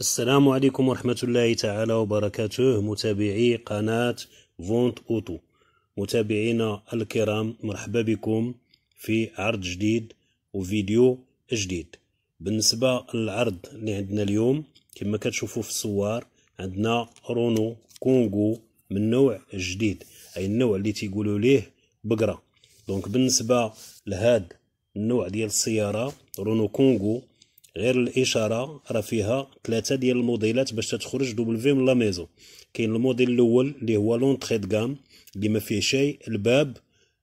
السلام عليكم ورحمة الله تعالى وبركاته متابعي قناة فونت أوتو متابعينا الكرام مرحبا بكم في عرض جديد وفيديو جديد بالنسبة للعرض اللي عندنا اليوم كما كتشوفوا في الصور عندنا رونو كونغو من نوع جديد أي النوع اللي تيقولوا ليه بقرة دونك بالنسبة لهاد النوع ديال السيارة رونو كونغو غير الاشاره راه فيها ثلاثه ديال الموديلات باش تخرج في من لا ميزون كاين الموديل الاول اللي هو لونطخي دغام اللي ما فيه شيء الباب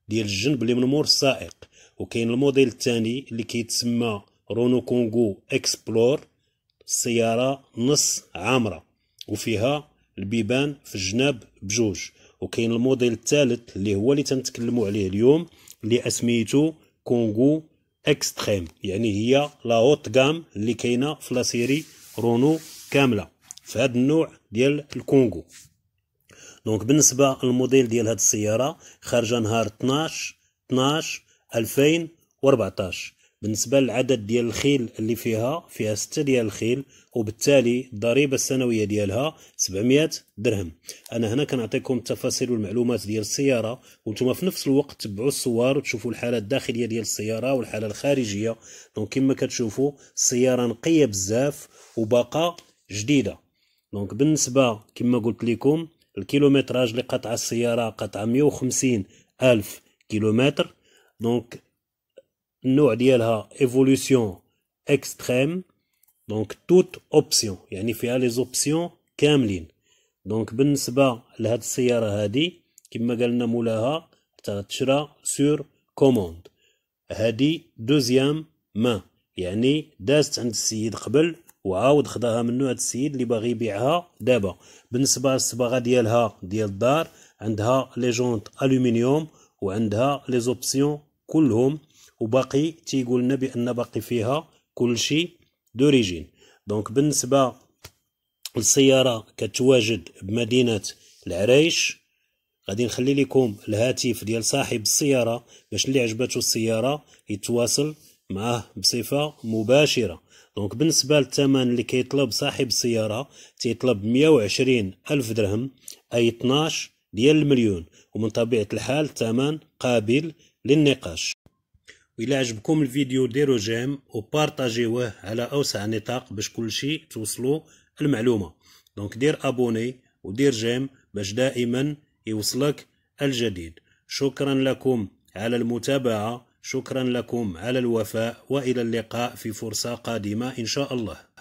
ديال الجنب اللي من مور السائق وكاين الموديل الثاني اللي كيتسمى رونو كونغو اكسبلور السياره نص عامره وفيها البيبان في الجناب بجوج وكاين الموديل الثالث اللي هو اللي تنتكلموا عليه اليوم اللي اسميتو كونغو اكستريم يعني هي لا هوت غام اللي كاينه في لا سيري رونو كامله في هذا النوع ديال الكونغو دونك بالنسبه للموديل ديال هذه السياره خارجه نهار 12 12 2014 بالنسبة للعدد ديال الخيل اللي فيها فيها ستة ديال الخيل وبالتالي الضريبة السنوية ديالها 700 درهم أنا هنا كنعطيكم التفاصيل والمعلومات ديال السيارة وانتم في نفس الوقت تبعوا الصور وتشوفوا الحالة الداخلية ديال السيارة والحالة الخارجية دونك كما كتشوفوا السيارة نقية بزاف وباقه جديدة دونك بالنسبة كما قلت لكم الكيلومتراج اللي لقطع السيارة قطعة 150 ألف كيلومتر دونك النوع ديالها ايفولوسيون اكستريم دونك توت اوبسيون يعني فيها لي زوبسيون كاملين دونك بالنسبه لهاد السياره هادي كما قالنا مولاها تشرى سور كوموند هادي دوزيام ما يعني دازت عند السيد قبل وعاود خداها منو هاد السيد اللي باغي يبيعها دابا بالنسبه للصباغه ديالها ديال الدار عندها لي جونط الومنيوم وعندها لي زوبسيون كلهم وباقي تيقول لنا بان باقي فيها كل شيء دوريجين دونك بالنسبه للسياره كتواجد بمدينه العريش غادي نخلي لكم الهاتف ديال صاحب السياره باش اللي عجبته السياره يتواصل معاه بصفه مباشره دونك بالنسبه للثمن اللي كيطلب صاحب السياره تيطلب 120 الف درهم اي 12 ديال المليون ومن طبيعه الحال الثمن قابل للنقاش وإلا عجبكم الفيديو ديرو جيم وبارطاجيوه على أوسع نطاق باش كلشي توصلوا المعلومة دونك دير أبوني ودير جيم باش دائما يوصلك الجديد شكرا لكم على المتابعة شكرا لكم على الوفاء وإلى اللقاء في فرصة قادمة إن شاء الله